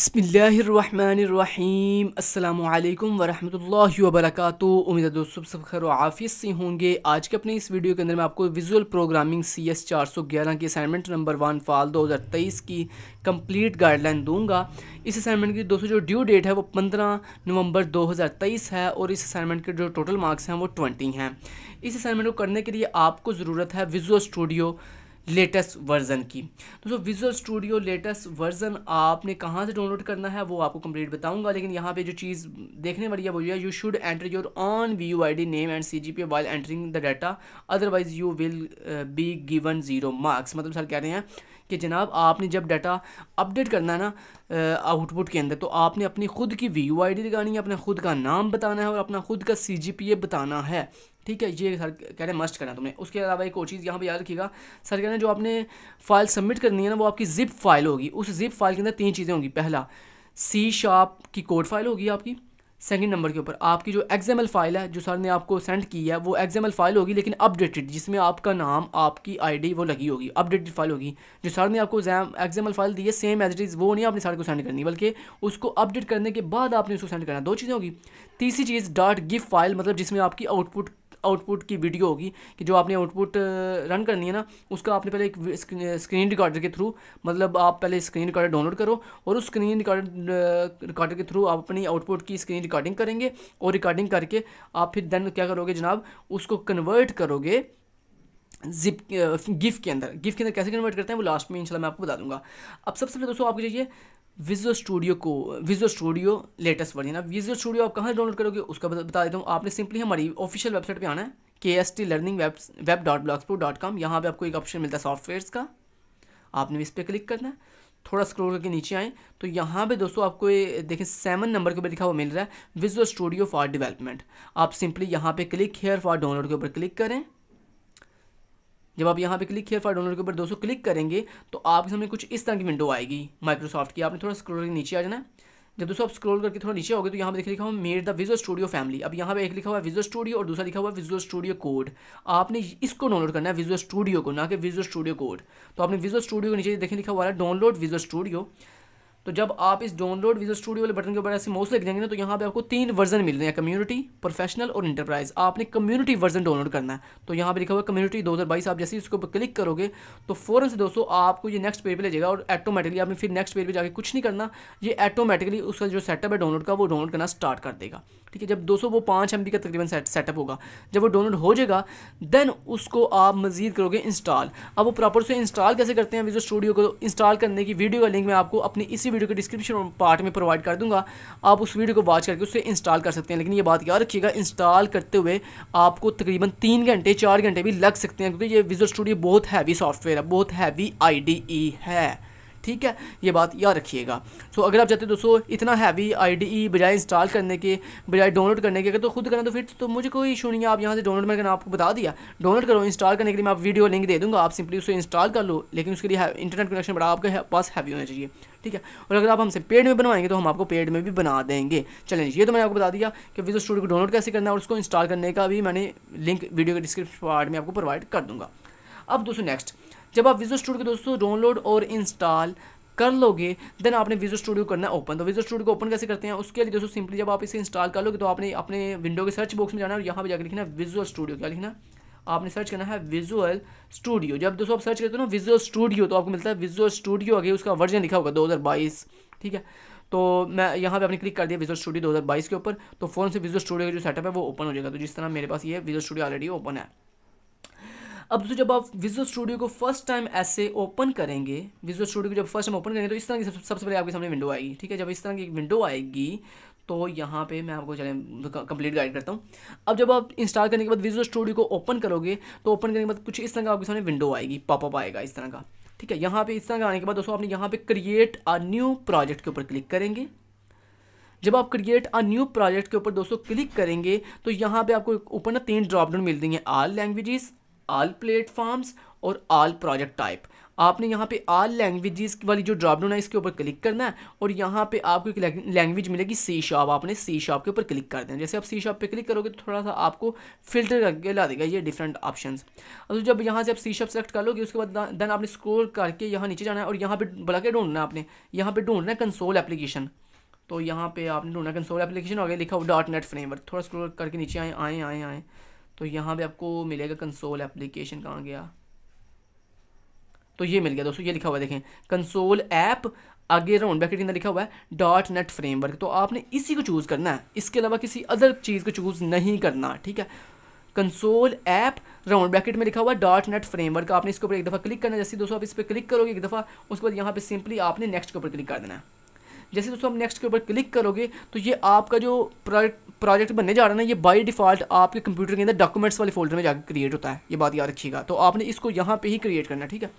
बसमीम् अल्लाम वरम् वबरक उम्मीद है दोस्तों सब खैर आफिस से होंगे आज के अपने इस वीडियो के अंदर मैं आपको विजुअल प्रोग्रामिंग सी एस चार सौ ग्यारह की असाइनमेंट नंबर वन फाल दो हज़ार तेईस की कम्प्लीट गाइडलाइन दूंगा इस असाइनमेंट की दोस्तों जो ड्यू डेट है वो पंद्रह नवंबर दो हज़ार तेईस है और इस असाइनमेंट के जो टोटल मार्क्स हैं वो ट्वेंटी हैं इस असाइनमेंट को करने के लिए आपको ज़रूरत है विजुअल स्टूडियो लेटेस्ट वर्ज़न की दोस्तों विजुअल स्टूडियो लेटेस्ट वर्ज़न आपने कहाँ से डाउनलोड करना है वो आपको कंप्लीट बताऊंगा लेकिन यहाँ पे जो चीज़ देखने वाली है वो ये you should enter your own V U I D name and C G P while entering the data otherwise you will be given zero marks मतलब सर कह रहे हैं कि जनाब आपने जब डाटा अपडेट करना है ना आउटपुट uh, के अंदर तो आपने अपनी खुद की वी यू आई डी लगानी है अपना खुद का नाम बताना है और अपना खुद का सी जी पी ए बताना है ठीक है ये सर कह रहे हैं मस्ट करना तुमने उसके अलावा एक और चीज़ यहाँ पे याद रखिएगा सर कह रहे हैं जो आपने फाइल सबमिट करनी है ना वो आपकी जिप फाइल होगी उस जिप फाइल के अंदर तीन चीज़ें होंगी पहला सी शार्प की कोड फाइल होगी आपकी सेकंड नंबर के ऊपर आपकी जो एग्जामल फाइल है जो सर ने आपको सेंड की है वो एग्जामल फाइल होगी लेकिन अपडेटेड जिसमें आपका नाम आपकी आईडी वो लगी होगी अपडेटेड फाइल होगी जो सर ने आपको एग्जामल फाइल दी है सेम एज इट इज़ वो नहीं आपने सर को सेंड करनी बल्कि उसको अपडेट करने के बाद आपने उसको सेंड करना दो चीज़ें होगी तीसरी चीज़ डॉट गिफ फाइल मतलब जिसमें आपकी आउटपुट आउटपुट की वीडियो होगी कि जो आपने आउटपुट रन करनी है ना उसका आपने पहले एक स्क्रीन रिकॉर्डर के थ्रू मतलब आप पहले स्क्रीन रिकॉर्डर डाउनलोड करो और उस स्क्रीन रिकॉर्डर रिकॉर्डर के थ्रू आप अपनी आउटपुट की स्क्रीन रिकॉर्डिंग करेंगे और रिकॉर्डिंग करके आप फिर देन क्या करोगे जनाब उसको कन्वर्ट करोगे जिप गिफ के अंदर गिफ के अंदर कैसे कन्वर्ट करते हैं वो लास्ट में इंशाल्लाह मैं आपको बता दूंगा अब सबसे पहले दोस्तों आपको चाहिए विजुअल स्टूडियो को विजुअल स्टूडियो लेटेस्ट वर्जन अब विजुअल स्टूडियो आप कहाँ डाउनलोड करोगे उसका बता देता हूँ आपने सिंपली हमारी ऑफिशियल वेबसाइट पर आना है K S T learning web web dot blogspot dot com यहाँ पर आपको एक ऑप्शन मिलता है सॉफ्टवेयर का आपने इस पर क्लिक करना है थोड़ा स्क्रोल करके नीचे आएँ तो यहाँ पे दोस्तों आपको ये देखें सेवन नंबर के ऊपर लिखा हुआ मिल रहा है विजुअल स्टूडियो फॉर डेवलपमेंट आप सिंपली यहाँ पे क्लिक हेयर फॉर डाउनलोड के ऊपर क्लिक करें जब आप यहाँ पे क्लिक किया फाइव डाउनलोड के ऊपर दोस्तों क्लिक करेंगे तो आपके सामने कुछ इस तरह की विंडो आएगी माइक्रोसॉफ्ट की आपने थोड़ा स्क्रोल करके नीचे आ जाना है जब दोस्तों आप स्क्रोल करके थोड़ा नीचे होगे तो यहाँ पे देख लिखा हुआ made the visual studio family अब यहाँ पे एक लिखा हुआ है स्टूडियो और दूसरा लिखा हुआ है विजुअल स्टूडियो कोड आपने इसको डाउनलोड करना है विजुअल स्टूडियो को ना कि विजो स्टूडियो कोड तो आपने विजो स्टूडियो के नीचे देखें लिखा हुआ है डाउनलोड विजो स्टूडियो तो जब आप इस डाउनलोड विजल स्टूडियो वाले बटन के ऊपर ऐसे माउस लिख देंगे ना तो यहाँ पे आपको तीन वर्जन मिल रहे हैं कम्युनिटी प्रोफेशनल और इंटरप्राइज आपने कम्युनिटी वर्जन डाउनलोड करना है तो यहाँ पे लिखा हुआ कम्युनिटी 2022 आप जैसे ही उसके ऊपर क्लिक करोगे तो फ़ौरन से दोस्तों आपको ये नेक्स्ट पेज पर ले जाएगा और ऑटोमेटिकली आपने फिर नेक्स्ट पेज पर जाकर कुछ नहीं करना ये ऑटोमेटिकली उसका जो सेटअप है डाउनलोड का वो डाउनलोड करना स्टार्ट कर देगा ठीक है जब दोस्तों वो पाँच एम का तकरीबन सेटअप होगा जब वो डाउनलोड हो जाएगा देन उसको आप मजीद करोगे इंस्टॉल अब वो प्रॉपर से इंस्टॉल कैसे करते हैं विजुअल स्टूडियो को इंस्टॉल करने की वीडियो का लिंक मैं आपको अपनी इसी इसी वीडियो के डिस्क्रिप्शन पार्ट में प्रोवाइड कर दूंगा आप उस वीडियो को वॉच करके उससे इंस्टॉल कर सकते हैं लेकिन ये बात याद रखिएगा इंस्टॉल करते हुए आपको तकरीबन तीन घंटे चार घंटे भी लग सकते हैं क्योंकि ये विजुअल स्टूडियो बहुत हैवी सॉफ्टवेयर है बहुत हैवी आई है ठीक है ये बात याद रखिएगा सो अगर आप चाहते दोस्तों इतना हैवी आईडीई e बजाय इंस्टॉल करने के बजाय डाउनलोड करने के अगर तो खुद करना तो फिर तो मुझे कोई इशू नहीं है आप यहाँ से डाउनलोड मैंने आपको बता दिया डाउनलोड करो इंस्टॉल करने के लिए मैं आप वीडियो लिंक दे दूँगा आप सिंपली उसको इंस्टॉल कर लो लेकिन उसके लिए इंटरनेट कनेक्शन बड़ा आपके पास हैवी होना चाहिए ठीक है और अगर आप हमसे पेड में बनवाएंगे तो हम आपको पेड में भी बना देंगे चलें ये तो मैंने आपको बता दिया कि विजो स्टूडियो को डाउनलोड कैसे करना है और उसको इंस्टॉल करने का भी मैंने लिंक वीडियो के डिस्क्रिप्शन पार्ट में आपको प्रोवाइड कर दूँगा अब दोस्तों नेक्स्ट जब आप विजुअल स्टूडियो को दोस्तों डाउनलोड और इंस्टॉल कर लोगे देन आपने विजो स्टूडियो करना ओपन तो विजो स्टूडियो को ओपन कैसे करते हैं उसके लिए दोस्तों सिंपली जब आप इसे इंस्टॉल कर लोगे तो आपने अपने विंडो के सर्च बॉक्स में जाना और यहाँ पर जाकर लिखना विजुअल स्टूडियो क्या लिखना आपने सर्च करना है विजुअल स्टूडियो जब दोस्तों आप सर्च करते हो ना विजुअल स्टूडियो तो आपको मिलता है विजुअल स्टूडियो आगे उसका वर्जन लिखा होगा 2022 ठीक है तो मैं यहाँ पे आपने क्लिक कर दिया विजुअल स्टूडियो बाईस के ऊपर तो फ़ोन से विजुअल स्टूडियो का जो सेटअप है वो ओपन हो जाएगा तो जिस तरह मेरे पास ये विजुअल स्टूडियो ऑलरेडी ओपन है अब तो जब आप विजुअल स्टूडियो को फर्स्ट टाइम ऐसे ओपन करेंगे विजुअल स्टूडियो को जब फर्स्ट टाइम ओपन करेंगे तो इस तरह की सबसे सब पहले आपके सामने विंडो आएगी ठीक है जब इस तरह की विंडो आएगी तो यहाँ पे मैं आपको चले कंप्लीट गाइड करता हूँ अब जब आप इंस्टॉल करने के बाद विजुअल स्टूडियो को ओपन करोगे तो ओपन करने के बाद कुछ इस तरह का आपके सामने विंडो आएगी पॉपअप आएगा इस तरह का ठीक है यहाँ पे इस तरह का आने के बाद दोस्तों आपने यहाँ पे क्रिएट अ न्यू प्रोजेक्ट के ऊपर क्लिक करेंगे जब आप क्रिएट अ न्यू प्रोजेक्ट के ऊपर दोस्तों क्लिक करेंगे तो यहाँ पे आपको ऊपर ना तीन ड्रॉप डाउन मिल देंगे आल लैंग्वेजेस आल प्लेटफॉर्म्स और आल प्रोजेक्ट टाइप आपने यहाँ पे आल लैंग्वेजेस वाली जो ड्रॉपडाउन है इसके ऊपर क्लिक करना है और यहाँ पे आपको एक लैंग्वेज मिलेगी सी शॉप आपने सी शॉप के ऊपर क्लिक कर देना जैसे आप सी शॉप पे क्लिक करोगे तो थोड़ा सा आपको फिल्टर करके ला देगा ये डिफरेंट ऑप्शन अब तो जब यहाँ से आप सी शॉप सेलेक्ट कर लोगे उसके बाद देन आपने स्क्रोल करके यहाँ नीचे जाना है और यहाँ पर बुला के ढूंढना है आपने यहाँ पर ढूंढना है कंसोल एप्लीकेशन तो यहाँ पे आपने ढूंढना कंसोल एप्लीकेशन हो गया लिखा हो डॉट नेट फ्रेमवर्क थोड़ा स्क्रोल करके नीचे आए आए आए आए तो यहाँ पे आपको मिलेगा कंसोल एप्लीकेशन कहाँ गया तो ये मिल गया दोस्तों ये लिखा हुआ है देखें कंसोल ऐप आगे राउंड बैकेट कितना लिखा हुआ है डॉट नेट फ्रेमवर्क तो आपने इसी को चूज़ करना है इसके अलावा किसी अदर चीज़ को चूज़ नहीं करना ठीक है कंसोल ऐप राउंड ब्रैकेट में लिखा हुआ डॉट नेट फ्रेमवर्क आपने इसके ऊपर एक दफ़ा क्लिक करना है जैसे दोस्तों आप इस पर क्लिक करोगे एक दफ़ा उसके बाद यहाँ पे सिंपली आपने नेक्स्ट के ऊपर क्लिक कर देना है जैसे दोस्तों आप नेक्स्ट के ऊपर क्लिक करोगे तो ये आपका जो प्रोजेक्ट प्रोजेक्ट बनने जा रहा है ना ये बाई डिफ़ॉल्ट आपके कंप्यूटर के अंदर डॉक्यूमेंट्स वाले फोल्डर में जाकर क्रिएट होता है ये बात याद रखिएगा तो आपने इसको यहाँ पे ही क्रिएट करना ठीक है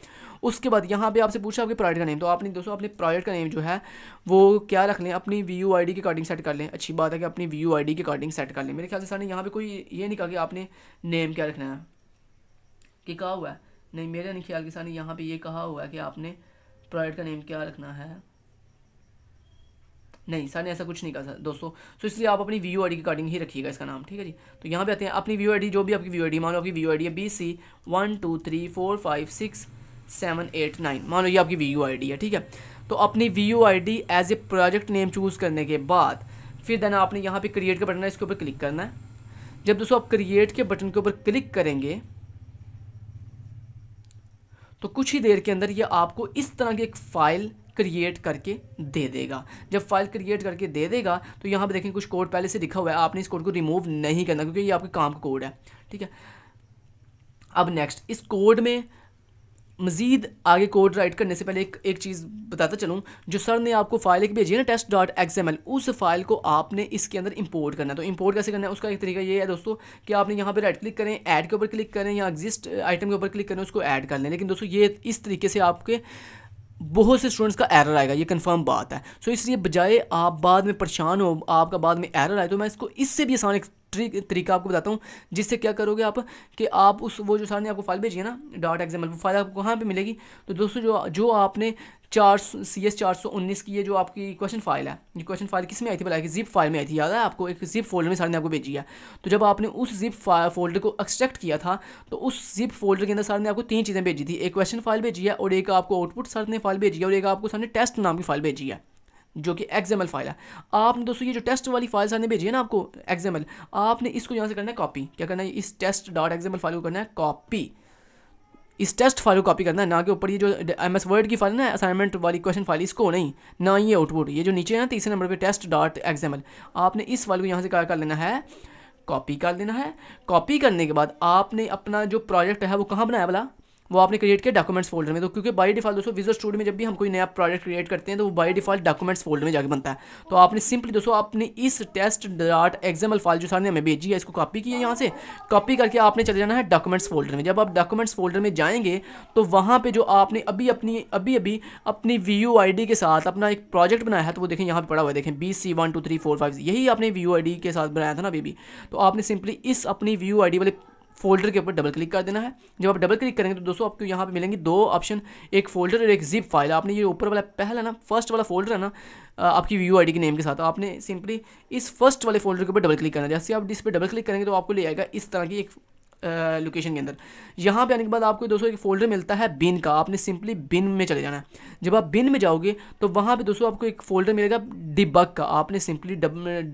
उसके बाद यहाँ पे आपसे पूछा आपके प्रोजेक्ट का नेम तो आपने दोस्तों अपने प्रोजेक्ट का नेम जो है वो क्या रख लें अपनी V U I D set कर लें अच्छी बात है कि अपनी V U I D set कर लें मेरे ख्याल से सर ने यहाँ पर कोई ये नहीं कहा कि आपने नेम क्या रखना है कि कहा हुआ है नहीं मेरे नहीं ख्याल के सर ने यहाँ पर ये कहा हुआ है कि आपने प्रोजेक्ट का नेम क्या रखना है नहीं सर ने ऐसा कुछ नहीं कहा सर दोस्तों तो इसलिए आप अपनी व्यू आई के अकॉर्डिंग ही रखिएगा इसका नाम ठीक है जी तो यहाँ पे आते हैं अपनी व्यू आई जो भी आपकी व्यू आई मान लो आपकी व्यू आई है B C one two three four five six seven eight nine मान लो ये आपकी व्यू आई है ठीक है तो अपनी VU I as a project name choose करने के बाद फिर देन आपने यहाँ पे क्रिएट का बटन है इसके ऊपर क्लिक करना है जब दोस्तों आप क्रिएट के बटन के ऊपर क्लिक करेंगे तो कुछ ही देर के अंदर ये आपको इस तरह की एक फ़ाइल क्रिएट करके दे देगा जब फाइल क्रिएट करके दे देगा तो यहाँ पर देखें कुछ कोड पहले से लिखा हुआ है आपने इस कोड को रिमूव नहीं करना क्योंकि ये आपके काम का कोड है ठीक है अब नेक्स्ट इस कोड में मज़ीद आगे कोड राइट करने से पहले एक एक चीज़ बताता चलूँ जो सर ने आपको फाइल एक भेजी है ना टेस्ट डॉट एक्सएमएल उस फाइल को आपने इसके अंदर इंपोर्ट करना है तो इंपोर्ट कैसे करना है उसका एक तरीका ये है दोस्तों कि आपने यहाँ पे राइट क्लिक करें ऐड के ऊपर क्लिक करें या एग्जिस्ट आइटम के ऊपर क्लिक करें उसको ऐड कर लें लेकिन दोस्तों ये इस तरीके से आपके बहुत से स्टूडेंट्स का एरर आएगा ये कंफर्म बात है सो so, इसलिए बजाय आप बाद में परेशान हो आपका बाद में एरर आए तो मैं इसको इससे भी आसान एक तरीका आपको बताता हूँ जिससे क्या करोगे आप कि आप उस वो जो सर ने आपको फाइल भेजी है ना डॉट एग्जाम्पल वो फाइल आपको कहाँ पे मिलेगी तो दोस्तों जो जो आपने चार सी एस चार सौ उन्नीस की ये जो आपकी क्वेश्चन फाइल है ये क्वेश्चन फाइल किस में आई थी बताया कि जिप फाइल में आई थी याद है आपको एक जिप फोल्डर में सर ने आपको भेजी है तो जब आपने उस जिप फोल्डर को एक्सट्रैक्ट किया था तो उस जिप फोल्डर के अंदर सर ने आपको तीन चीज़ें भेजी थी एक क्वेश्चन फाइल भेजी है और एक आपको आउटपुट सर ने फाइल भेजी है और एक आपको सर ने टेस्ट नाम की फाइल भेजी है जो कि एक्सएमएल फाइल है आपने दोस्तों ये जो टेस्ट वाली फाइल सर ने भेजी है ना आपको एक्सएमएल आपने इसको यहाँ से करना है कॉपी क्या करना है इस टेस्ट डॉट एक्सएमएल फाइल को करना है कॉपी इस टेस्ट फाइल को कॉपी करना है ना कि ऊपर ये जो एम एस वर्ड की फाइल ना असाइनमेंट वाली क्वेश्चन फाइल इसको नहीं ना ये आउटपुट ये जो नीचे है ना तीसरे नंबर पर टेस्ट डॉट एग्जाम्पल आपने इस फाइल को यहाँ से क्या कर लेना है कॉपी कर लेना है कॉपी करने के बाद आपने अपना जो प्रोजेक्ट है वो कहाँ बनाया वाला वो आपने क्रिएट किया डॉक्यूमेंट्स फोल्डर में तो क्योंकि बाई डिफॉल्ट दोस्तों विजर स्टूडियो में जब भी हम कोई नया प्रोजेक्ट क्रिएट करते हैं तो वो बाई डिफॉल्ट डॉक्यूमेंट्स फोल्डर में जाकर बनता है तो आपने सिंपली दोस्तों आपने इस टेस्ट डॉट एग्जाम्पल फाइल जो सर ने हमें भेजी है इसको कॉपी किया यहाँ से कॉपी करके आपने चले जाना है डॉक्यूमेंट्स फोल्डर में जब आप डॉक्यूमेंट्स फोल्डर में जाएंगे तो वहाँ पर जो आपने अभी अपनी अभी अभी अपनी वी यू आई डी के साथ अपना एक प्रोजेक्ट बनाया है तो वो देखें यहाँ पर पड़ा हुआ है देखें B C one two three four five यही आपने वी यू आई डी के साथ बनाया था ना अभी भी तो आपने सिंपली इस अपनी वी यू आई डी वाले फोल्डर के ऊपर डबल क्लिक कर देना है जब आप डबल क्लिक करेंगे तो दोस्तों आपको यहाँ पे मिलेंगे दो ऑप्शन एक फोल्डर और एक जिप फाइल आपने ये ऊपर वाला पहला ना फर्स्ट वाला फोल्डर है ना आपकी व्यू आईडी के नेम के साथ आपने सिंपली इस फर्स्ट वाले फोल्डर के ऊपर डबल क्लिक करना जैसे आप इस पर डबल क्लिक करेंगे तो आपको ले आएगा इस तरह की एक लोकेशन के अंदर यहाँ पे आने के बाद आपको दोस्तों एक फोल्डर मिलता है बिन का आपने सिंपली बिन में चले जाना है जब आप बिन में जाओगे तो वहाँ पे दोस्तों आपको एक फोल्डर मिलेगा डिबग का आपने सिंपली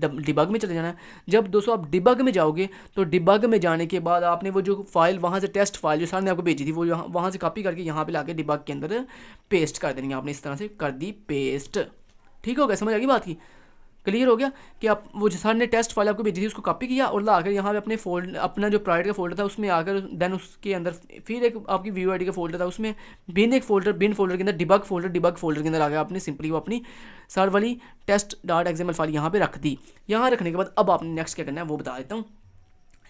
डिबग में चले जाना है जब दोस्तों आप डिबग में जाओगे तो डिबग में जाने के बाद आपने वो जो फाइल वहाँ से टेस्ट फाइल जो सर ने आपको भेजी थी वो वहाँ से कॉपी करके यहाँ पर ला डिबग के अंदर पेस्ट कर देनी है आपने इस तरह से कर दी पेस्ट ठीक हो गया समझ आ गई बात की क्लियर हो गया कि आप वो सर ने टेस्ट फाइल आपको भेजी थी उसको कॉपी किया और लाकर यहाँ पे अपने फोल्ड अपना जो प्राइवेट का फोल्डर था उसमें आकर देन उसके अंदर फिर एक आपकी व्यू आई का फोल्डर था उसमें बिन एक फोल्डर बिन फोल्डर के अंदर डिबग फोल्डर डिबग फोल्डर के अंदर आ गया आपने सिंपली वो अपनी सर वाली टेस्ट डॉट एग्जाम्पल फाइल यहाँ पर रख दी यहाँ रखने के बाद अब आपने नेक्स्ट क्या करना है वो बता देता हूँ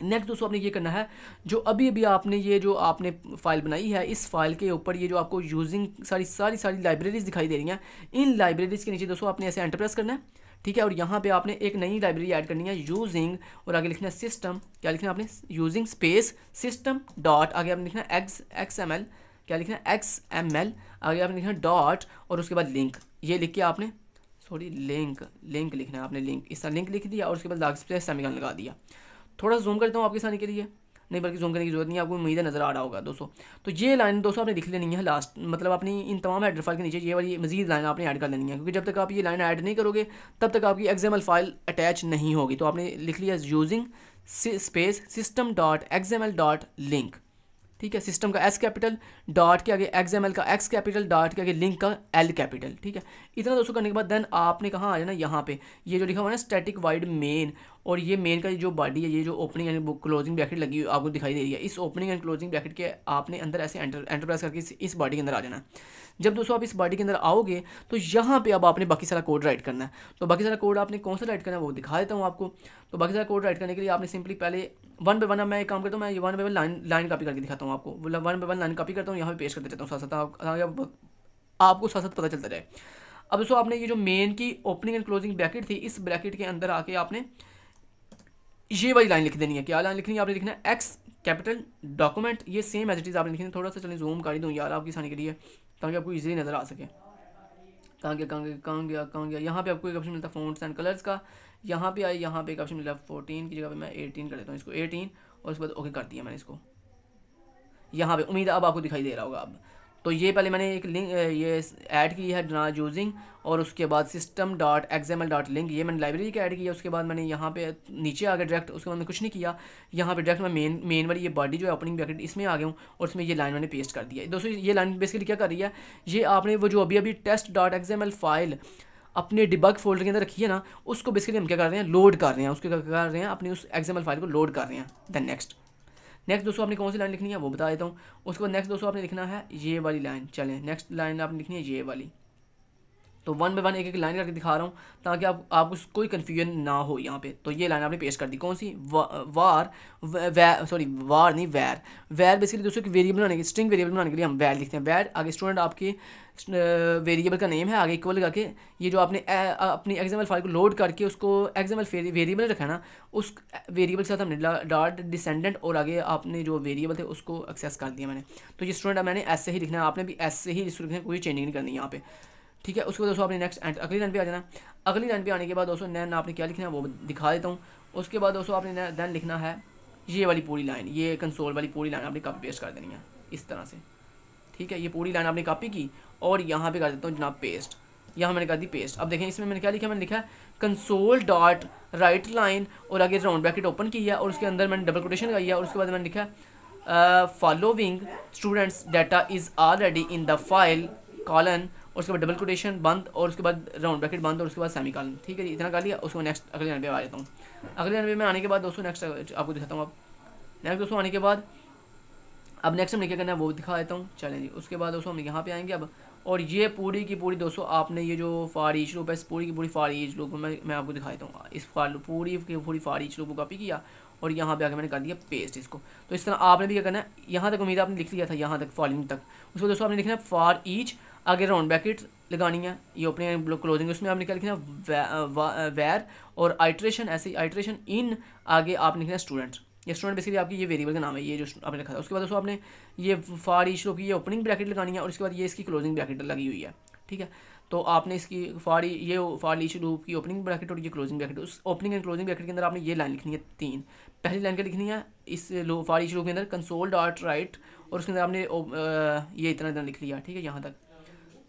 नेक्स्ट दोस्तों आपने ये करना है जो अभी अभी आपने ये जो आपने फाइल बनाई है इस फाइल के ऊपर ये जो आपको यूजिंग सारी सारी सारी लाइब्रेरीज दिखाई दे रही हैं इन लाइब्रेरीज के नीचे दोस्तों आपने ऐसे एंटरप्रेस करना है ठीक है और यहाँ पे आपने एक नई लाइब्रेरी ऐड करनी है यूजिंग और आगे लिखना है सिस्टम क्या लिखना है आपने यूजिंग स्पेस सिस्टम डॉट आगे आपने लिखना एक्स एक्स एम एल क्या लिखना है एक्स एम एल आगे आपने लिखना डॉट और उसके बाद लिंक ये लिख के आपने सॉरी लिंक लिंक लिखना है आपने लिंक इस तरह लिंक लिख दिया और उसके बाद लाग स्पेस सेमिकॉन लगा दिया थोड़ा जूम करता हूँ आपके सामने के लिए नहीं बल्कि जूम करने की जरूरत नहीं आपको उम्मीद नज़र आ रहा होगा दोस्तों तो ये लाइन दोस्तों आपने लिख लेनी है लास्ट मतलब अपनी इन तमाम हेडर फाइल के नीचे ये वाली मजीद लाइन आपने ऐड कर लेनी है क्योंकि जब तक आप ये लाइन ऐड नहीं करोगे तब तक आपकी एग्जामल फाइल अटैच नहीं होगी तो आपने लिख लिया using space system dot example dot Linq ठीक है सिस्टम का एस कैपिटल डॉट के आगे एक्सएमएल का एक्स कैपिटल डॉट के आगे लिंक का एल कैपिटल ठीक है इतना दोस्तों करने के बाद देन आपने कहा आ जाना यहाँ पे ये जो लिखा हुआ है ना स्टैटिक वाइड मेन और ये मेन का जो बॉडी है ये जो ओपनिंग एंड क्लोजिंग ब्रैकेट लगी हुई आपको दिखाई दे रही है इस ओपनिंग एंड क्लोजिंग ब्रैकेट के आपने अंदर ऐसे एंटरप्राइज करके इस, बॉडी के अंदर आ जाना जब दोस्तों आप इस बॉडी के अंदर आओगे तो यहाँ पे अब आपने बाकी सारा कोड राइट करना है तो बाकी सारा कोड आपने कौन सा राइट करना है वो दिखा देता हूँ आपको तो बाकी सारा कोड राइट करने के लिए आपने सिंपली पहले वन बाई वन मैं एक काम करता हूँ मैं one by one line line copy करके दिखाता हूँ आपको one by one line copy करता हूँ यहाँ पे पेश करते देता हूँ साथ साथ आपको साथ साथ पता चलता जाए अब दोस्तों आपने ये जो मेन की ओपनिंग एंड क्लोजिंग ब्रैकेट थी इस ब्रैकेट के अंदर आके आपने ये वाली लाइन लिख देनी है क्या लाइन लिखनी है आपने लिखना है एक्स कैपिटल डॉक्यूमेंट ये सेम एज इट इज़ आपने लिखना है थोड़ा सा चलें जूम कर दूँ यार आपकी आसानी के लिए ताकि आपको ईजिली नज़र आ सके कहाँ गया कहाँ गया कहाँ गया कहाँ गया यहाँ पे आपको एक ऑप्शन मिलता है फोन्स एंड कलर्स का यहाँ पे आए यहाँ पे एक ऑप्शन मिला फोर्टीन की जगह पे मैं एटीन कर देता हूँ इसको एटीन और उसके बाद ओके कर दिया मैंने इसको यहाँ पे उम्मीद अब आपको दिखाई दे रहा होगा अब तो ये पहले मैंने एक लिंक ये ऐड की है यूजिंग और उसके बाद system dot XML dot Linq ये मैंने लाइब्रेरी का ऐड किया उसके बाद मैंने यहाँ पे नीचे आ गया डायरेक्ट उसके बाद मैंने कुछ नहीं किया यहाँ पे डायरेक्ट मैं मेन मेन वाली ये बॉडी जो है ओपनिंग ब्रैकेट इसमें आ गया हूँ और उसमें ये लाइन मैंने पेस्ट कर दिया दोस्तों ये लाइन बेसिकली क्या कर रही है ये आपने वो जो अभी अभी टेस्ट डॉट एक्सएमएल फाइल अपने डिबग फोल्डर के अंदर रखी है ना उसको बेसिकली हम क्या कर रहे हैं लोड कर रहे हैं उसके क्या कर रहे हैं अपनी उस एक्सएमएल फाइल को लोड कर रहे हैं देन नेक्स्ट नेक्स्ट दोस्तों आपने कौन सी लाइन लिखनी है वो बता देता हूँ उसके बाद नेक्स्ट दोस्तों आपने लिखना है ये वाली लाइन चलें नेक्स्ट लाइन आपने लिखनी है ये वाली तो वन बाई वन एक एक लाइन करके दिखा रहा हूँ ताकि आप आपको कोई कन्फ्यूजन ना हो यहाँ पे तो ये लाइन आपने पेश कर दी कौन सी वार वैर सॉरी वार नहीं वैर वैर बेसिकली दोस्तों की वेरिएबल बनाने के स्ट्रिंग वेरिएबल बनाने के लिए हम वैर लिखते हैं वैर आगे स्टूडेंट आपके वेरिएबल का नेम है आगे इक्वल करके ये जो आपने अपनी एग्जाम्पल फाइल को लोड करके उसको एग्जाम्पल वेरिएबल रखा है ना उस वेरिएबल के साथ हमने डॉट डिसेंडेंट और आगे आपने जो वेरिएबल थे उसको एक्सेस कर दिया मैंने तो ये स्टूडेंट मैंने ऐसे ही लिखना है आपने भी ऐसे ही लिखना कोई चेंजिंग नहीं करनी यहाँ पे ठीक है उसके बाद दोस्तों आपने नेक्स्ट एंड अगली लाइन पे आ जाना अगली लाइन पे आने के बाद दोस्तों नैन आपने क्या लिखना है वो दिखा देता हूँ उसके बाद दोस्तों आपने दैन लिखना है ये वाली पूरी लाइन ये कंसोल वाली पूरी लाइन आपने कापी पेस्ट कर देनी है इस तरह से ठीक है ये पूरी लाइन आपने कापी की और यहाँ पे कर देता हूँ जनाब पेस्ट यहाँ मैंने कर दी पेस्ट अब देखें इसमें मैंने क्या लिखा मैंने लिखा है कंसोल डॉट राइट लाइन और आगे राउंड ब्रैकेट ओपन किया और उसके अंदर मैंने डबल कोटेशन लगाई और उसके बाद मैंने लिखा following students data is already in the file colon उसके बाद डबल कोटेशन बंद और उसके बाद राउंड ब्रैकेट बंद और उसके बाद सेमी कॉलन ठीक है जी इतना कर लिया उसको नेक्स्ट अगले नंबर आ जाता हूँ अगले नंबर में आने के बाद दोस्तों नेक्स्ट आपको दिखाता हूँ अब नेक्स्ट दोस्तों आने के बाद अब नेक्स्ट हमने क्या करना है वो दिखा देता हूँ चलें जी उसके बाद दोस्तों हम यहाँ पे आएंगे अब और ये पूरी की पूरी दोस्तों आपने ये जो फार ईच लूप है इस पूरी की पूरी फार ईच लूप में मैं आपको दिखा देता हूँ इस फार पूरी की पूरी फार ईच लूप को कॉपी किया और यहाँ पे आकर मैंने कर दिया पेस्ट इसको तो इस तरह आपने भी क्या करना है यहाँ तक उम्मीद आपने लिख लिया था यहाँ तक फॉलिंग तक उसको दोस्तों आपने लिखना है फार ईच आगे राउंड ब्रैकेट लगानी है ये ओपनिंग क्लोजिंग उसमें आपने क्या लिखना है वेर uh, uh, और आइट्रेशन ऐसे आइट्रेशन इन आगे आपने लिखना है स्टूडेंट ये स्टूडेंट बेसिकली आपकी ये वेरिएबल का नाम है ये जो आपने लिखा था उसके बाद उसको आपने ये फार ईच की ये ओपनिंग ब्रैकेट लगानी है और उसके बाद ये इसकी क्लोजिंग ब्रैकेट लगी हुई है ठीक है तो आपने इसकी फाड़ी ये फार ईच लूप की ओपनिंग ब्रैकेट और ये क्लोजिंग ब्रैकेट उस ओपनिंग एंड क्लोजिंग ब्रैकेट के अंदर आपने ये लाइन लिखनी है तीन पहली लाइन क्या लिखनी है इस फार ईच लूप के अंदर कंसोल डॉट राइट और उसके अंदर आपने uh, ये इतना इतना लिख लिया ठीक है यहाँ तक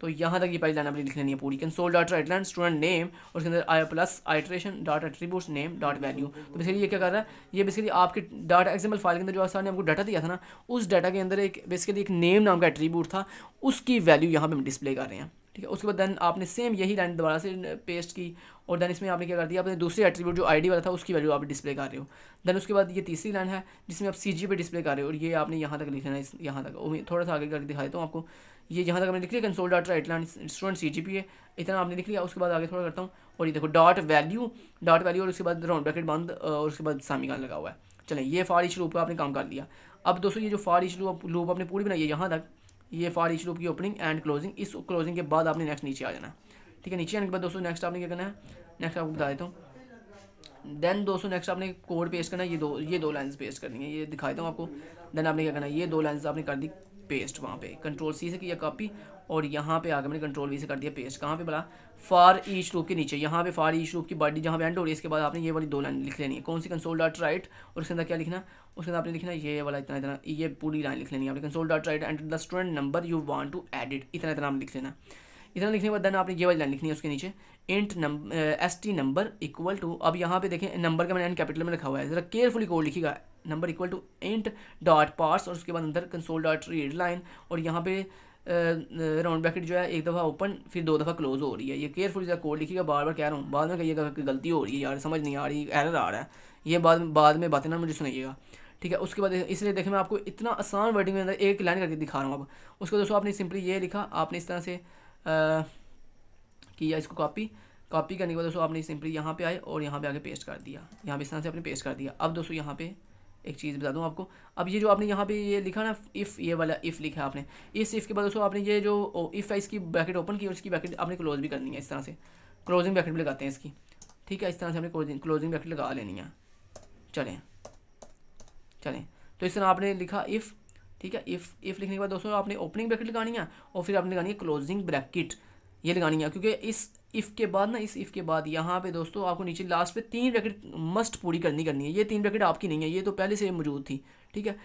तो यहाँ तक ये पाइप लाइन अपनी लिख लेनी है पूरी console dot write line student name और उसके अंदर I plus iteration dot attribute name dot value तो बेसिकली ये क्या कर रहा है ये बेसिकली आपके डॉट एग्जाम्पल फाइल के अंदर जो सर ने आपको डाटा दिया था ना उस डाटा के अंदर एक बेसिकली एक नेम नाम का एट्रीब्यूट था उसकी वैल्यू यहाँ पर हम डिस्प्ले कर रहे हैं ठीक है उसके बाद देन आपने सेम यही लाइन दोबारा से पेस्ट की और देन इसमें आपने क्या कर दिया अपने दूसरे एट्रीब्यूट जो आईडी वाला था उसकी वैल्यू आप डिस्प्ले कर रहे हो देन उसके बाद ये तीसरी लाइन है जिसमें आप सी जी पे डिस्प्ले कर रहे हो और ये आपने यहाँ तक लिख लेना है यहाँ तक थोड़ा सा आगे करके दिखा देता हूँ आपको ये यहाँ तक हमने लिख लिया console dot write line student C G P है इतना आपने लिख लिया उसके बाद आगे थोड़ा करता हूँ और ये देखो डॉट वैल्यू डॉट वैल्यू और उसके बाद राउंड ब्रैकेट बंद और उसके बाद सामीगान लगा हुआ है चलें ये फार इच लूप पर आपने काम कर लिया अब दोस्तों ये जो फार इच लूप लूप आपने पूरी बनाई है यहाँ तक ये फॉर ईच लूप की ओपनिंग एंड क्लोजिंग इस क्लोजिंग के बाद आपने नेक्स्ट नीचे आ जाना ठीक है नीचे आने के बाद दोस्तों नेक्स्ट आपने क्या करना है नेक्स्ट आपको बता देता हूँ देन दोस्तों नेक्स्ट आपने कोड पेस्ट करना है ये दो ये दो लाइन्स पेस्ट करनी है ये दिखाता हूँ आपको देन आपने क्या करना है ये दो लाइन्स आपने कर दी पेस्ट वहाँ पे कंट्रोल सी से किया कॉपी और यहाँ पे आगे मैंने कंट्रोल वी से कर दिया पेस्ट कहाँ पे बड़ा फार ईच लूप के नीचे यहाँ पे फार ईच लूप की बॉडी जहाँ पे एंड हो रही है इसके बाद आपने ये वाली दो लाइन लिख लेनी है कौन सी कंसोल डॉट राइट और उसके अंदर क्या लिखना उसके अंदर आपने लिखना ये वाला इतना इतना ये पूरी लाइन लिख लेनी है आपने console dot write and the student number you want to edit इतना इतना आपने लिख लेना इतना लिखने के बाद आपने ये वाली लाइन लिखनी है उसके नीचे int number S T number equal to अब यहाँ पे देखें नंबर का मैंने कैपिटल में रखा हुआ है ज़रा केयरफुली कोड लिखेगा number equal to int dot parse और उसके बाद अंदर कंसोल डॉट रीड लाइन और यहाँ पे राउंड ब्रैकेट जो है एक दफ़ा ओपन फिर दो दफ़ा क्लोज हो रही है ये केयरफुल जरा कोड लिखेगा बार बार कह रहा हूँ बाद में कहिएगा कि गलती हो रही है यार समझ नहीं आ रही एरर आ रहा है ये बाद बाद में बातें ना मुझे सुनाइएगा ठीक है उसके बाद इसलिए देखें मैं आपको इतना आसान वर्डिंग में अंदर एक लाइन करके दिखा रहा हूँ अब उसके दोस्तों आपने सिंपली ये लिखा आपने इस तरह से किया इसको कॉपी कॉपी करने के बाद दोस्तों आपने सिंपली यहाँ पे आए और यहाँ पे आगे पेस्ट कर दिया यहाँ पे इस तरह से आपने पेस्ट कर दिया अब दोस्तों यहाँ पे एक चीज़ बता दूँ आपको अब ये जो आपने यहाँ पे ये लिखा ना इफ़ ये वाला इफ़ लिखा आपने इस इफ़ के बाद दोस्तों आपने ये जो इफ़ है इसकी बैकेट ओपन की और इसकी बैकेट आपने क्लोज भी करनी है इस तरह से क्लोजिंग बैकेट भी लगाते हैं इसकी ठीक है इस तरह से आपने क्लोजिंग बैकेट लगा लेनी है चलें चलें तो इस तरह आपने लिखा इफ़ ठीक है इफ़ इफ़ लिखने के बाद दोस्तों आपने ओपनिंग ब्रैकेट लगानी है और फिर आपने लगानी है क्लोजिंग ब्रैकेट ये लगानी है क्योंकि इस इफ़ के बाद ना इस इफ़ के बाद यहाँ पे दोस्तों आपको नीचे लास्ट पे तीन ब्रैकेट मस्ट पूरी करनी करनी है ये तीन ब्रैकेट आपकी नहीं है ये तो पहले से मौजूद थी ठीक है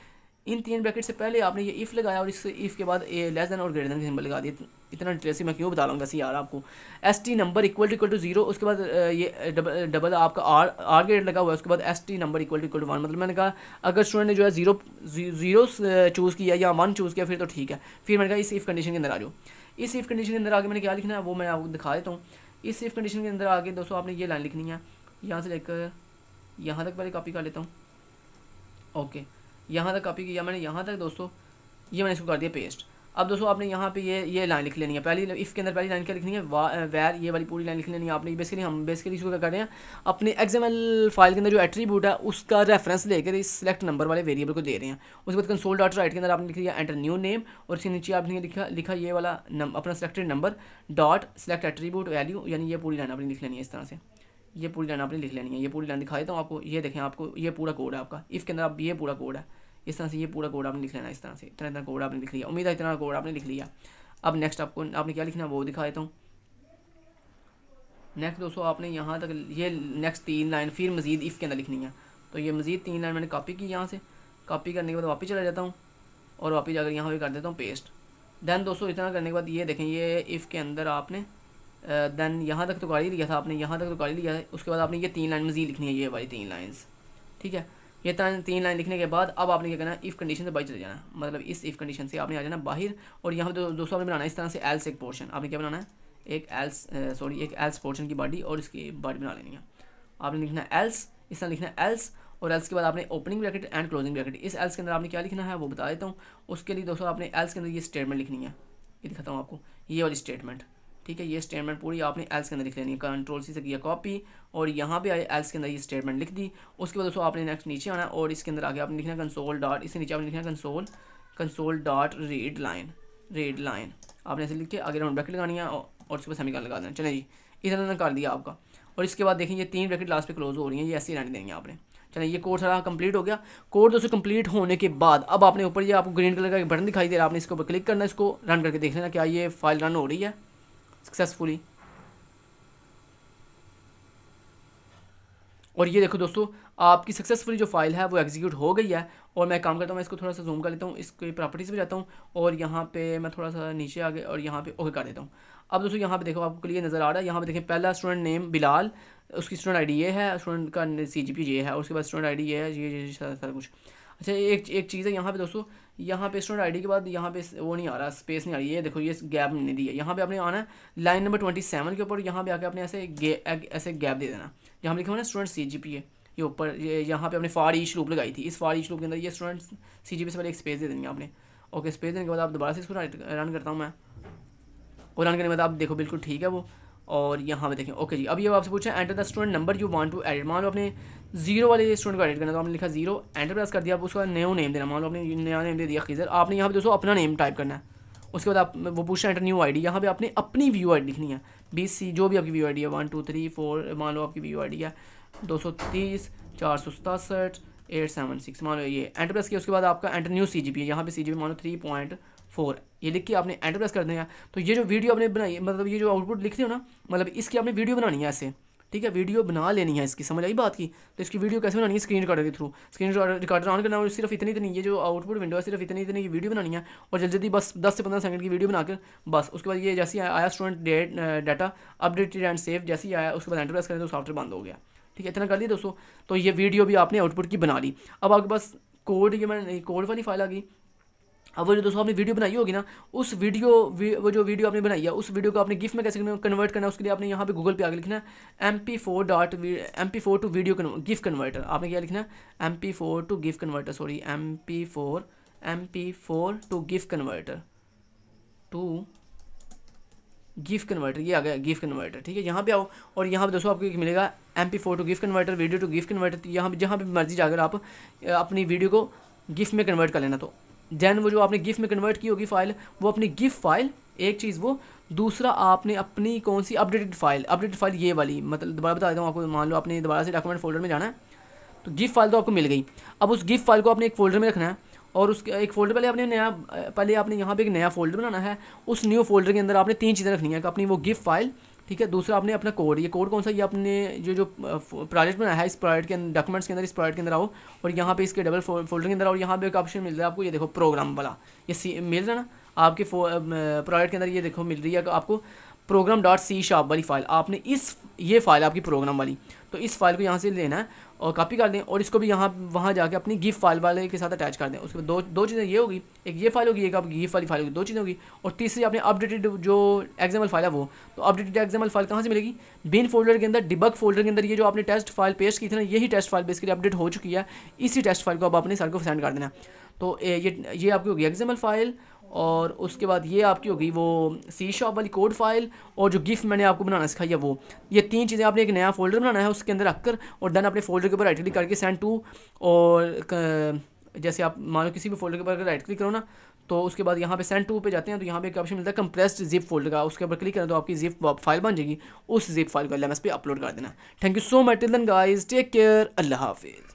इन तीन ब्रैकेट से पहले आपने ये इफ़ लगाया और इस इफ़ के बाद ए लेस देन और ग्रेटर देन के सिंबल लगा दिया इतना डिटेल से मैं क्यों बता लूँगा सी आर यार आपको S T number equal to equal to zero उसके बाद ये डबल डबल आपका आर आर ग्रेड लगा हुआ है उसके बाद S T number equal to equal to one मतलब मैंने कहा अगर स्टूडेंट ने जो है जीरो जीरो चूज़ किया या वन चूज़ किया फिर तो ठीक है फिर मैंने कहा इस इफ़ कंडीशन के अंदर आ जाओ इस इफ़ कंडीशन के अंदर आगे मैंने क्या लिखना है वो मैं आपको दिखा देता हूँ इस इफ़ कंडीशन के अंदर आगे दोस्तों आपने ये लाइन लिखनी है यहाँ से लेकर यहाँ तक पहले कॉपी कर लेता हूँ ओके okay. यहाँ तक कॉपी किया मैंने यहाँ तक दोस्तों ये मैंने इसको कर दिया पेस्ट अब दोस्तों आपने यहाँ पे ये ये लाइन लिख लेनी है पहली इफ़ के अंदर पहली लाइन क्या लिखनी है वैर ये वाली पूरी लाइन लिख लेनी है आपने बेसिकली हम बेसिकली इसको क्या कर रहे हैं अपने एग्जामल फाइल के अंदर जो एट्रीब्यूट है उसका रेफरेंस लेकर इस सेलेक्ट नंबर वाले वेरिएबल को दे रहे हैं उसके बाद कंसोल डॉट राइट के अंदर आपने लिख दिया एंटर न्यू नेम और इसके नीचे आपने लिखा लिखा ये वाला अपना selected number dot select attribute value यानी ये पूरी लाइन आपने लिख लेनी है इस तरह से ये पूरी लाइन आपने लिख लेनी है ये पूरी लाइन दिखा देता तो हूँ आपको ये देखें आपको ये पूरा कोड है आपका इफ़ के अंदर आप ये पूरा कोड है इस तरह से ये पूरा कोड आपने लिख लेना इस तरह से इतना इतना कोड आपने लिख लिया उम्मीद है इतना कोड आपने लिख लिया अब नेक्स्ट आपको आपने क्या लिखना वो दिखा देता तो। हूँ नेक्स्ट दोस्तों आपने यहाँ तक ये नेक्स्ट तीन लाइन फिर मज़ीद इफ़ के अंदर लिखनी है तो ये मज़ीद तीन लाइन मैंने कापी की यहाँ से कापी करने के बाद वापस चला जाता हूँ और वापस जाकर यहाँ पर कर देता हूँ पेस्ट दैन दोस्तों इतना करने के बाद ये देखें ये इफ़ के अंदर आपने दैन यहाँ तक तो गाड़ी लिया था आपने यहाँ तक तो गाड़ी लिया उसके बाद आपने ये तीन लाइन मजीद लिखनी है ये वाली तीन लाइन्स ठीक है ये तीन लाइन लिखने के बाद अब आपने क्या करना इफ़ कंडीशन से बाहर चले जाना मतलब इस इफ़ कंडीशन से आपने आ जाना बाहर और यहाँ पर दोस्तों आपने बनाना इस तरह से एल्स एक पोर्शन आपने क्या बनाना है एक एल्स सॉरी एक एल्स पोर्शन की बॉडी और इसकी बॉडी बना लेनी है आपने लिखना एल्स इस तरह लिखना एल्स और एल्स के बाद आपने opening bracket and closing bracket इस एल्स के अंदर आपने क्या लिखना है वो बता देता हूँ उसके लिए दोस्तों आपने एल्स के अंदर ये स्टेटमेंट लिखनी है ये दिखाता हूँ आपको ये वाली स्टेटमेंट ठीक है ये स्टेटमेंट पूरी आपने एल्स के अंदर लिख लेनी है कंट्रोल सी से किया कॉपी और यहाँ पे आए एल्स के अंदर ये स्टेटमेंट लिख दी उसके बाद दोस्तों आपने नेक्स्ट नीचे आना और इसके अंदर आगे आपने लिखना कंसोल डॉट इसके नीचे आपने लिखना console console dot read line read line आपने ऐसे लिख के आगे राउंड ब्रैकेट लगानी है और उसके बाद सेमिकॉन लगा देना चले जी इधर कर दिया आपका और इसके बाद देखें ये तीन ब्रैकेट लास्ट पे क्लोज हो रही है ये ऐसे ही रहने देंगे आपने चलिए ये कोर्स सारा कंप्लीट हो गया कोर्स दोस्तों कंप्लीट होने के बाद अब आपने ऊपर ये आपको ग्रीन कलर का एक बटन दिखाई दे रहा है आपने इसके ऊपर क्लिक करना है इसको रन करके देख लेना क्या ये फाइल रन हो रही है सक्सेसफुली और ये देखो दोस्तों आपकी सक्सेसफुली जो फाइल है वो एग्जीक्यूट हो गई है और मैं काम करता हूँ मैं इसको थोड़ा सा जूम कर लेता हूँ इसके प्रॉपर्टीज़ पे जाता हूँ और यहाँ पे मैं थोड़ा सा नीचे आ गया और यहाँ पे ओके कर देता हूँ अब दोस्तों यहाँ पे देखो आपको क्लियर नज़र आ रहा है यहाँ पे देखें पहला स्टूडेंट नेम बिलाल उसकी स्टूडेंट आई ये है स्टूडेंट का सी जी पी ये है उसके बाद स्टूडेंट आई डी ये है ये सारा कुछ अच्छा एक एक चीज़ है यहाँ पर दोस्तों यहाँ पे स्टूडेंट आईडी के बाद यहाँ पे वो नहीं आ रहा स्पेस नहीं आ रही है देखो ये गैप नहीं दी है यहाँ पे आपने आना है लाइन नंबर ट्वेंटी सेवन के ऊपर यहाँ पे आके अपने ऐसे ऐसे गैप दे देना यहाँ लिखा हुआ ना स्टूडेंट सी जी पी है ये ऊपर यहाँ पे आपने फार ईच लूप लगाई थी इस फार ईच लूप के अंदर ये स्टूडेंट सी जी पी से पहले एक स्पेस दे देंगे आपने ओके स्पेस देने के बाद आप दोबारा से इसको रन करता हूँ मैं और रन करने के बाद आप देखो बिल्कुल ठीक है वो और यहाँ पे देखें ओके जी अब ये आपसे पूछा enter the student number you want to edit मान लो अपने जीरो वाले स्टूडेंट को एडिट करना तो आपने लिखा जीरो एंटर प्रेस कर दिया आप उसका न्यू नेम देना मान लो आपने नया नेम दे दिया खीजर आपने यहाँ पे दोस्तों अपना नेम टाइप करना है उसके बाद आप वो पूछना एंटर न्यू आईडी यहाँ पे आपने अपनी व्यू आईडी लिखनी है बी सी जो भी आपकी व्यू आईडी है वन टू थ्री फोर मान लो आपकी व्यू आईडी है दो सौ तीस चार सौ सतासठ एट सेवन सिक्स मान लो ये एंटर प्रेस किया उसके बाद आपका enter new C G P है यहाँ पर सी जी पी मान लो थ्री पॉइंट फोर ये लिख के आपने एंटर प्रेस कर देना तो ये जो वीडियो आपने बनाई मतलब ये जो आउटपुट लिखते हो ना मतलब इसकी आपने वीडियो बनानी है ऐसे ठीक है वीडियो बना लेनी है इसकी समझ आई बात की तो इसकी वीडियो कैसे बनानी है स्क्रीन रिकॉर्डर के थ्रू स्क्रीन रिकॉर्डर ऑन करना और सिर्फ इतनी इतनी ये जो आउटपुट विंडो है सिर्फ इतनी इतनी की वीडियो बनानी है और जल्दी जल्दी बस दस से पंद्रह सेकंड की वीडियो बनाकर बस उसके बाद ये जैसे आया student data updated and safe जैसे ही आया उसके बाद एंटरप्रेस करें तो सॉफ्टवेयर बंद हो गया ठीक है इतना कर दिया दोस्तों तो ये वीडियो भी आपने आउटपुट की बना ली अब आपके पास कोड की मैंने कोड वाली फाइल आ गई अब वो जो दोस्तों आपने वीडियो बनाई होगी ना उस वीडियो वी, वो जो वीडियो आपने बनाई है उस वीडियो को आपने गिफ्ट में कैसे कन्वर्ट करना है उसके लिए आपने यहाँ पे गूगल पे आगे लिखना है M P four dot M P four to video gift converter आपने क्या लिखना है M P four to gift converter sorry M P four M P four to gift converter to gift converter ये आ गया गिफ्ट कन्वर्टर ठीक है यहाँ पे आओ और यहाँ पे दोस्तों आपको एक मिलेगा M P four to gift converter video to gift converter यहाँ पर जहाँ पर मर्जी जाकर आप अपनी वीडियो को गिफ्ट में कन्वर्ट कर लेना तो देन वो जो आपने गिफ्ट में कन्वर्ट की होगी फ़ाइल वो अपनी गिफ्ट फाइल एक चीज़ वो दूसरा आपने अपनी कौन सी अपडेटेड फाइल अपडेटेड फाइल ये वाली मतलब दोबारा बता देता हूँ आपको मान लो आपने दोबारा से डॉक्यूमेंट फोल्डर में जाना है तो गिफ्ट फाइल तो आपको मिल गई अब उस गिफ्ट फाइल को आपने एक फोल्डर में रखना है और उसके एक फोल्डर पहले आपने नया पहले आपने यहाँ पे एक नया फोल्डर बनाना है उस न्यू फोल्डर के अंदर आपने तीन चीज़ें रखनी है अपनी वो गिफ्ट फाइल ठीक है दूसरा आपने अपना कोड ये कोड कौन सा ये अपने जो जो प्रोजेक्ट बनाया है इस प्रोजेक्ट के डॉक्यूमेंट्स के अंदर इस प्रोजेक्ट के अंदर आओ और यहाँ पे इसके डबल फोल्डर के अंदर आओ यहाँ पे एक ऑप्शन मिल रहा है आपको ये देखो प्रोग्राम वाला ये सी मिल रहा है ना आपके प्रोजेक्ट के अंदर ये देखो मिल रही है आपको प्रोग्राम डॉट सी शॉप वाली फ़ाइल आपने इस ये फ़ाइल आपकी प्रोग्राम वाली तो इस फाइल को यहाँ से लेना है और कॉपी कर दें और इसको भी यहाँ वहाँ जाके अपनी गिफ्ट फाइल वाले के साथ अटैच कर दें उसके बाद दो दो चीज़ें ये होगी एक ये फाइल होगी एक आपकी गिफ्ट वाली फाइल होगी दो चीज़ें होगी और तीसरी आपने अपडेटेड जो एग्जाम्पल फाइल है वो तो अपडेटेड एग्जाम्पल फाइल कहाँ से मिलेगी बिन फोल्डर के अंदर डिबक फोल्डर के अंदर ये जो आपने टेस्ट फाइल पेश की थी ना यही टेस्ट फाइल बेसिकली अपडेट हो चुकी है इसी टेस्ट फाइल को आप अपने सर को सेंड कर देना तो ये ये आपकी होगी एग्जाम्पल फाइल और उसके बाद ये आपकी हो गई वो सी शॉप वाली कोड फाइल और जो गिफ्ट मैंने आपको बनाना सिखाई है वो ये तीन चीज़ें आपने एक नया फोल्डर बनाना है उसके अंदर रखकर और देन अपने फोल्डर के ऊपर राइट क्लिक करके सेंड टू और जैसे आप मानो किसी भी फोल्डर के ऊपर राइट क्लिक करो ना तो उसके बाद यहाँ पे सेंड टू पे जाते हैं तो यहाँ पे एक ऑप्शन मिलता है कंप्रेस्ड जिप फोल्डर का उसके ऊपर क्लिक करें तो आपकी जिप फाइल बन जाएगी उस जिप फाइल को एल पे अपलोड कर देना thank you so much till then guys take care अल्लाह हाफिज़